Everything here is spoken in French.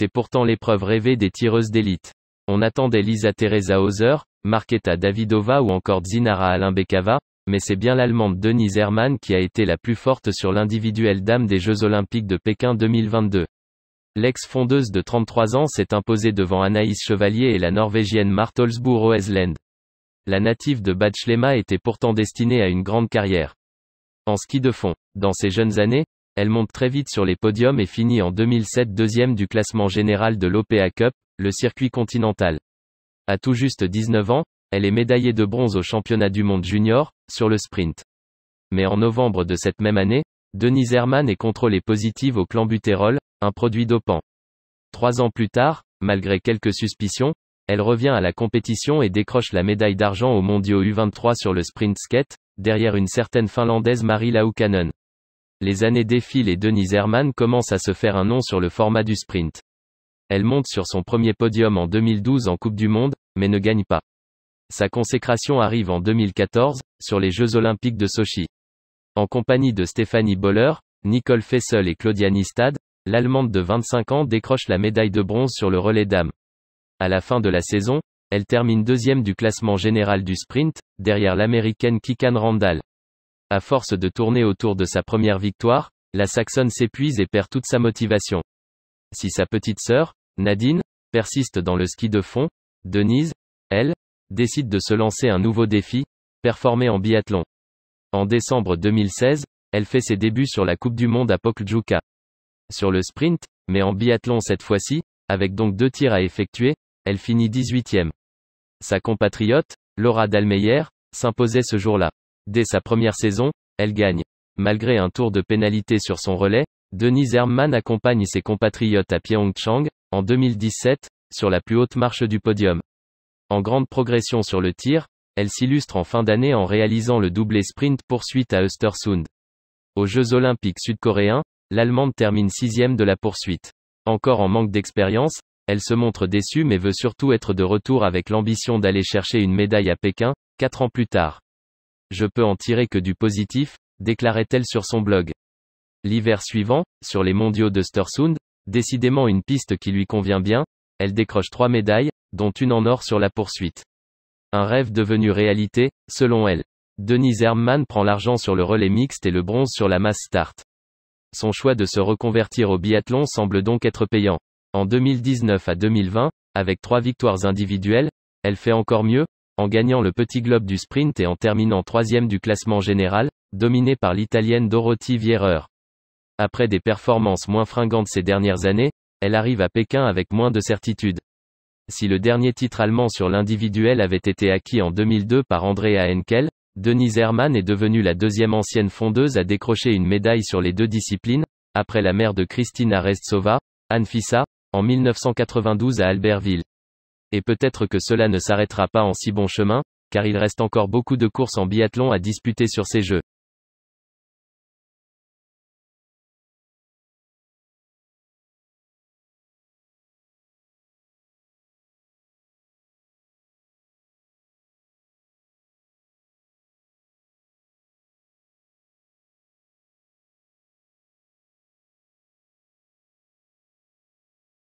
c'est pourtant l'épreuve rêvée des tireuses d'élite. On attendait Lisa Teresa Hauser, Marketa Davidova ou encore Zinara Alimbekava, mais c'est bien l'Allemande Denise Hermann qui a été la plus forte sur l'individuelle dame des Jeux Olympiques de Pékin 2022. L'ex-fondeuse de 33 ans s'est imposée devant Anaïs Chevalier et la Norvégienne Marte La native de Bad Schlema était pourtant destinée à une grande carrière. En ski de fond, dans ses jeunes années, elle monte très vite sur les podiums et finit en 2007 deuxième du classement général de l'OPA Cup, le circuit continental. À tout juste 19 ans, elle est médaillée de bronze au championnat du monde junior, sur le sprint. Mais en novembre de cette même année, Denise Herman est contrôlée positive au clambutérol, un produit dopant. Trois ans plus tard, malgré quelques suspicions, elle revient à la compétition et décroche la médaille d'argent au mondiaux U23 sur le sprint skate, derrière une certaine Finlandaise Marie Laukanen. Les années défilent et Denise Herman commence à se faire un nom sur le format du sprint. Elle monte sur son premier podium en 2012 en Coupe du Monde, mais ne gagne pas. Sa consécration arrive en 2014, sur les Jeux Olympiques de Sochi. En compagnie de Stéphanie Boller, Nicole Fessel et Claudia Nistad, l'Allemande de 25 ans décroche la médaille de bronze sur le relais dames. À la fin de la saison, elle termine deuxième du classement général du sprint, derrière l'Américaine Kikan Randall. À force de tourner autour de sa première victoire, la Saxonne s'épuise et perd toute sa motivation. Si sa petite sœur, Nadine, persiste dans le ski de fond, Denise, elle, décide de se lancer un nouveau défi, performer en biathlon. En décembre 2016, elle fait ses débuts sur la Coupe du Monde à Pokljuka. Sur le sprint, mais en biathlon cette fois-ci, avec donc deux tirs à effectuer, elle finit 18e. Sa compatriote, Laura Dalmeyer, s'imposait ce jour-là. Dès sa première saison, elle gagne. Malgré un tour de pénalité sur son relais, Denise Hermann accompagne ses compatriotes à Pyeongchang, en 2017, sur la plus haute marche du podium. En grande progression sur le tir, elle s'illustre en fin d'année en réalisant le doublé sprint poursuite à Östersund. Aux Jeux olympiques sud-coréens, l'Allemande termine sixième de la poursuite. Encore en manque d'expérience, elle se montre déçue mais veut surtout être de retour avec l'ambition d'aller chercher une médaille à Pékin, quatre ans plus tard. Je peux en tirer que du positif, déclarait-elle sur son blog. L'hiver suivant, sur les mondiaux de Stersund, décidément une piste qui lui convient bien, elle décroche trois médailles, dont une en or sur la poursuite. Un rêve devenu réalité, selon elle. Denise Herman prend l'argent sur le relais mixte et le bronze sur la masse start. Son choix de se reconvertir au biathlon semble donc être payant. En 2019 à 2020, avec trois victoires individuelles, elle fait encore mieux, en gagnant le petit globe du sprint et en terminant troisième du classement général, dominée par l'italienne Dorothy Vierer. Après des performances moins fringantes ces dernières années, elle arrive à Pékin avec moins de certitude. Si le dernier titre allemand sur l'individuel avait été acquis en 2002 par Andrea Henkel, Denise Hermann est devenue la deuxième ancienne fondeuse à décrocher une médaille sur les deux disciplines, après la mère de Christina Restsova, Fissa, en 1992 à Albertville et peut-être que cela ne s'arrêtera pas en si bon chemin, car il reste encore beaucoup de courses en biathlon à disputer sur ces Jeux.